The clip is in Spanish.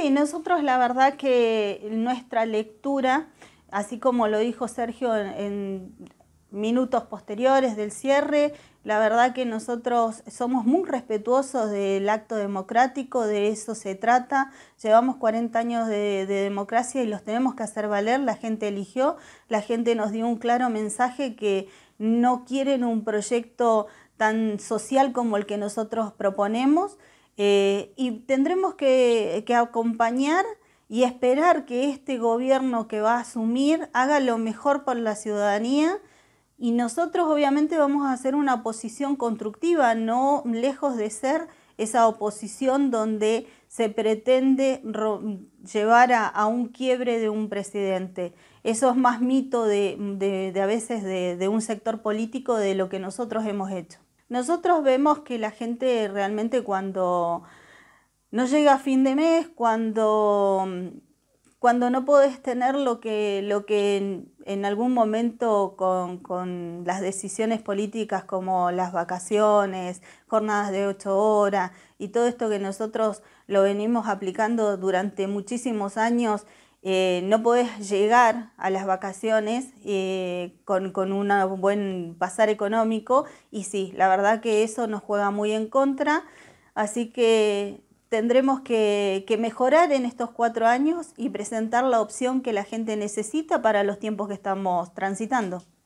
Sí, nosotros la verdad que nuestra lectura, así como lo dijo Sergio en, minutos posteriores del cierre, la verdad que nosotros somos muy respetuosos del acto democrático, de eso se trata. Llevamos 40 años de, democracia y los tenemos que hacer valer. La gente eligió, la gente nos dio un claro mensaje que no quieren un proyecto tan social como el que nosotros proponemos eh, y tendremos que, acompañar y esperar que este gobierno que va a asumir haga lo mejor por la ciudadanía y nosotros obviamente vamos a hacer una oposición constructiva, no lejos de ser esa oposición donde se pretende llevar a, un quiebre de un presidente. Eso es más mito de, a veces de un sector político de lo que nosotros hemos hecho. Nosotros vemos que la gente realmente cuando no llega a fin de mes, cuando, no podés tener lo que, lo que en, algún momento con, con, las decisiones políticas como las vacaciones, jornadas de ocho horas y todo esto que nosotros lo venimos aplicando durante muchísimos años eh, no podés llegar a las vacaciones eh, con, un buen pasar económico y sí, la verdad que eso nos juega muy en contra, así que tendremos que, que, mejorar en estos cuatro años y presentar la opción que la gente necesita para los tiempos que estamos transitando.